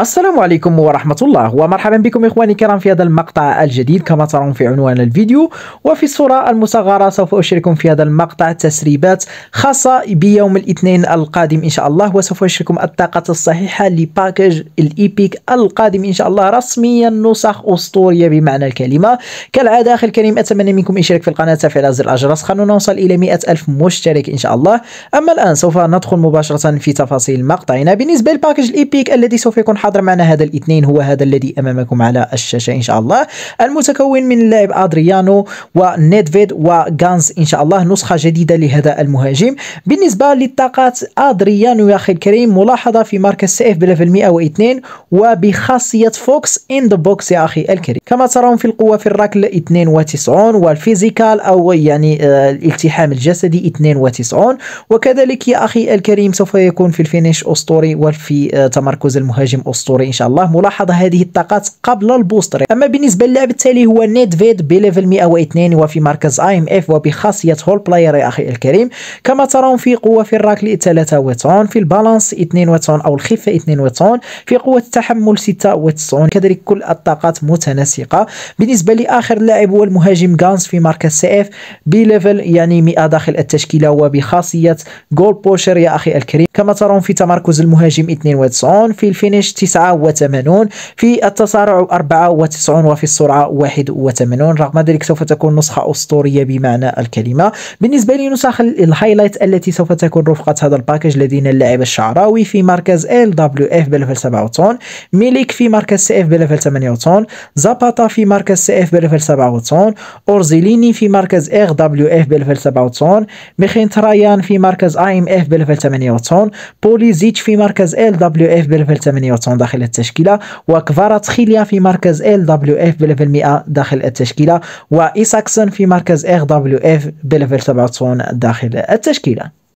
السلام عليكم ورحمة الله ومرحبا بكم إخواني الكرام في هذا المقطع الجديد كما ترون في عنوان الفيديو وفي الصورة المصغرة سوف أشارككم في هذا المقطع تسريبات خاصة بيوم الاثنين القادم إن شاء الله وسوف أشارككم الطاقة الصحيحة لباكج الإيبيك القادم إن شاء الله رسميا نسخ أسطورية بمعنى الكلمة كالعادة أخي الكريم أتمنى منكم الاشتراك في القناة وتفعيل زر الجرس خلونا نوصل إلى مئة ألف مشترك إن شاء الله أما الآن سوف ندخل مباشرة في تفاصيل مقطعنا بالنسبة لباكج الإيبيك الذي سوف يكون حاضر معنا هذا الاثنين هو هذا الذي امامكم على الشاشه ان شاء الله المتكون من اللاعب ادريانو ونيدفيد وغانز ان شاء الله نسخه جديده لهذا المهاجم بالنسبه للطاقات ادريانو يا اخي الكريم ملاحظه في مركز سيف بليفل 102 وبخاصيه فوكس ان ذا بوكس يا اخي الكريم كما ترون في القوه في الركل 92 والفيزيكال او يعني آه، الالتحام الجسدي 92 وكذلك يا اخي الكريم سوف يكون في الفينيش اسطوري وفي آه، تمركز المهاجم اسطوري ان شاء الله ملاحظه هذه الطاقات قبل البوستر اما بالنسبه للاعب التالي هو نيد فيد بليفل 102 وفي مركز اي ام اف وبخاصيه هول بلاير يا اخي الكريم كما ترون في قوه في الراكل 93 في البالانس 92 او الخفه 92 في قوه التحمل 96 كذلك كل الطاقات متناسقه بالنسبه لاخر لاعب هو المهاجم غانز في مركز سي اف بليفل يعني 100 داخل التشكيله وبخاصيه جول بوشر يا اخي الكريم كما ترون في تمركز المهاجم 92 في الفينيش 89 في التسارع 94 وفي السرعة 81 رغم ذلك سوف تكون نسخة أسطورية بمعنى الكلمة بالنسبة لنسخ الهايلايت التي سوف تكون رفقة هذا الباكج لدينا اللاعب الشعراوي في مركز ال دبليو اف بليفل ميليك في مركز سي اف 8 88 زاباتا في مركز سي اف 7 97 اورزيليني في مركز اغ دبليو اف بليفل ميخين ترايان في مركز اي ام اف بليفل 88 ليون بوليزيتش في مركز ال دبليو اف بليفل 98 داخل التشكيله وكفاراتخيليا في مركز ال دبليو اف بليفل 100 داخل التشكيله وايساكسون في مركز ار دبليو اف بليفل 97 داخل التشكيله